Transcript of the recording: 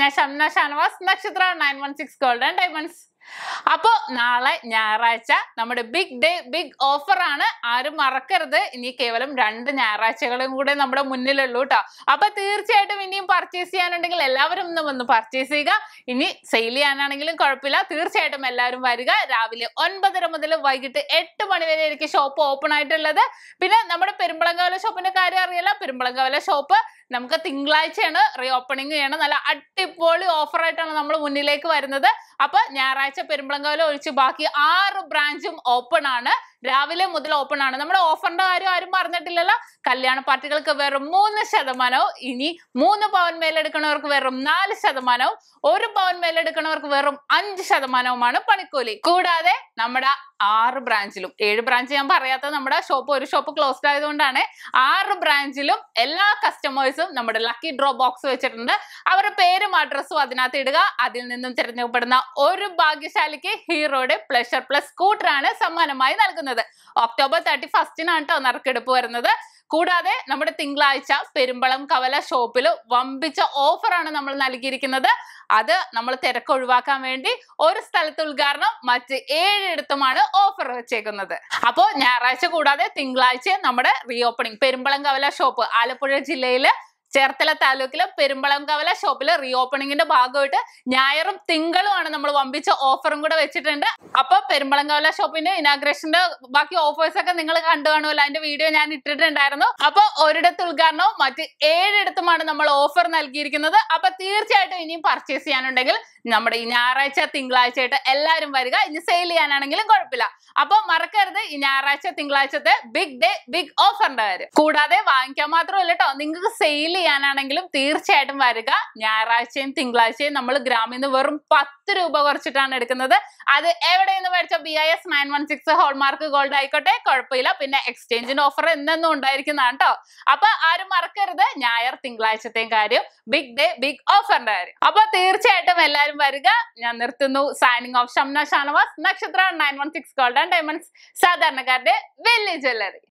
this Shanavas Nakshatra nine one six golden diamonds അപ്പോൾ നാളെ ഞായറാഴ്ച നമ്മുടെ ബിഗ് ഡേ ബിഗ് ഓഫർ ആണ് ആരും മറക്കരുത് ഇനി കേവലം രണ്ട് ഞായറാഴ്ചകളും കൂടെ നമ്മുടെ മുന്നിലുള്ളൂ കേട്ടോ അപ്പൊ തീർച്ചയായിട്ടും ഇനിയും പർച്ചേസ് ചെയ്യാനുണ്ടെങ്കിൽ എല്ലാവരും ഒന്ന് വന്ന് പർച്ചേസ് ചെയ്യുക ഇനി സെയിൽ ചെയ്യാനാണെങ്കിലും കുഴപ്പമില്ല തീർച്ചയായിട്ടും എല്ലാവരും വരിക രാവിലെ ഒൻപതര മുതൽ വൈകിട്ട് എട്ട് മണി വരെ ആയിരിക്കും ഷോപ്പ് ഓപ്പൺ ആയിട്ടുള്ളത് പിന്നെ നമ്മുടെ പെരുമ്പളങ്കവല ഷോപ്പിന്റെ കാര്യം അറിയില്ല പെരുമ്പളങ്കവല ഷോപ്പ് നമുക്ക് തിങ്കളാഴ്ചയാണ് റീ ഓപ്പണിങ് ചെയ്യണം നല്ല അടിപൊളി ഓഫറായിട്ടാണ് നമ്മൾ മുന്നിലേക്ക് വരുന്നത് അപ്പൊ ഞായറാഴ്ച പെരുമ്പളങ്കാവിലെ ഒഴിച്ച് ബാക്കി ആറ് ബ്രാഞ്ചും ഓപ്പൺ ആണ് രാവിലെ മുതൽ ഓപ്പൺ ആണ് നമ്മുടെ ഓഫറിന്റെ കാര്യം ആരും പറഞ്ഞിട്ടില്ലല്ലോ കല്യാണ പാർട്ടികൾക്ക് വെറും മൂന്ന് ശതമാനവും ഇനി മൂന്ന് പവൻ മേലെടുക്കണവർക്ക് വെറും നാല് ശതമാനവും ഒരു പവൻ മേലെടുക്കണവർക്ക് വെറും അഞ്ച് ശതമാനവുമാണ് പണിക്കൂലി കൂടാതെ നമ്മുടെ ആറ് ബ്രാഞ്ചിലും ഏഴ് ബ്രാഞ്ച് ഞാൻ പറയാത്തത് നമ്മുടെ ഷോപ്പ് ഒരു ഷോപ്പ് ക്ലോസ്ഡ് ആയതുകൊണ്ടാണ് ആറ് ബ്രാഞ്ചിലും എല്ലാ കസ്റ്റമേഴ്സും നമ്മുടെ ലക്കി ഡ്രോ ബോക്സ് വെച്ചിട്ടുണ്ട് അവരുടെ പേരും അഡ്രസ്സും അതിനകത്ത് ഇടുക അതിൽ നിന്നും തിരഞ്ഞെടുക്കപ്പെടുന്ന ഒരു ഭാഗ്യശാലിക്ക് ഹീറോയുടെ പ്ലഷർ പ്ലസ് സ്കൂട്ടറാണ് സമ്മാനമായി നൽകുന്നത് ഒക്ടോബർ തേർട്ടി ഫസ്റ്റിനാണ് കേട്ടോ നറുക്കെടുപ്പ് വരുന്നത് കൂടാതെ നമ്മുടെ തിങ്കളാഴ്ച പെരുമ്പളം കവല ഷോപ്പിൽ വമ്പിച്ച ഓഫറാണ് നമ്മൾ നൽകിയിരിക്കുന്നത് അത് നമ്മൾ തിരക്ക് ഒഴിവാക്കാൻ വേണ്ടി ഒരു സ്ഥലത്ത് ഉദ്ഘാടനം മറ്റ് ഏഴിടത്തുമാണ് ഓഫർ വെച്ചേക്കുന്നത് അപ്പോൾ ഞായറാഴ്ച കൂടാതെ തിങ്കളാഴ്ച നമ്മുടെ റീ ഓപ്പണിംഗ് പെരുമ്പളം കവല ഷോപ്പ് ആലപ്പുഴ ജില്ലയിലെ ചേർത്തല താലൂക്കിലെ കവല ഷോപ്പിലെ റീ ഓപ്പണിംഗിന്റെ ഭാഗമായിട്ട് ഞായറും ആണ് നമ്മൾ വമ്പിച്ച ഓഫറും കൂടെ വെച്ചിട്ടുണ്ട് അപ്പൊ കവല ഷോപ്പിന്റെ ഇനാഗ്രേഷന്റെ ബാക്കി ഓഫേഴ്സ് ഒക്കെ നിങ്ങൾ കണ്ടു കാണുമല്ലോ അതിന്റെ വീഡിയോ ഞാൻ ഇട്ടിട്ടുണ്ടായിരുന്നു അപ്പൊ ഒരിടത്ത് ഉദ്ഘാടനവും മറ്റ് ഏഴിടത്തുമാണ് നമ്മൾ ഓഫർ നൽകിയിരിക്കുന്നത് അപ്പൊ തീർച്ചയായിട്ടും ഇനിയും പർച്ചേസ് ചെയ്യാനുണ്ടെങ്കിൽ നമ്മുടെ ഈ ഞായറാഴ്ച ആയിട്ട് എല്ലാവരും വരിക ഇനി സെയിൽ ചെയ്യാനാണെങ്കിലും കുഴപ്പമില്ല അപ്പൊ മറക്കരുത് ഈ ഞായറാഴ്ച തിങ്കളാഴ്ചത്തെ ബിഗ് ഡേ ബിഗ് ഓഫറിന്റെ കാര്യം കൂടാതെ വാങ്ങിക്കാൻ മാത്രമല്ല കേട്ടോ നിങ്ങൾക്ക് സെയിൽ ചെയ്യാനാണെങ്കിലും തീർച്ചയായിട്ടും വരിക ഞായറാഴ്ചയും തിങ്കളാഴ്ചയും നമ്മൾ ഗ്രാമിൽ നിന്ന് വെറും പത്ത് രൂപ കുറച്ചിട്ടാണ് എടുക്കുന്നത് അത് എവിടെ നിന്ന് മേടിച്ച B I S nine one six hallmark gold ആയിക്കോട്ടെ കുഴപ്പമില്ല പിന്നെ എക്സ്ചേഞ്ചിന്റെ ഓഫർ എന്നും ഉണ്ടായിരിക്കുന്നതാണ് കേട്ടോ അപ്പൊ ആരും മറക്കരുത് ഞായർ തിങ്കളാഴ്ചത്തെയും കാര്യം ബിഗ് ഡേ ബിഗ് ഓഫറിന്റെ കാര്യം അപ്പൊ തീർച്ചയായിട്ടും എല്ലാവരും വരിക ഞാൻ നിർത്തുന്നു signing off Shamna Shanavas Nakshatra nine one six gold and diamonds സാധാരണക്കാരുടെ വലിയ ജ്വല്ലറി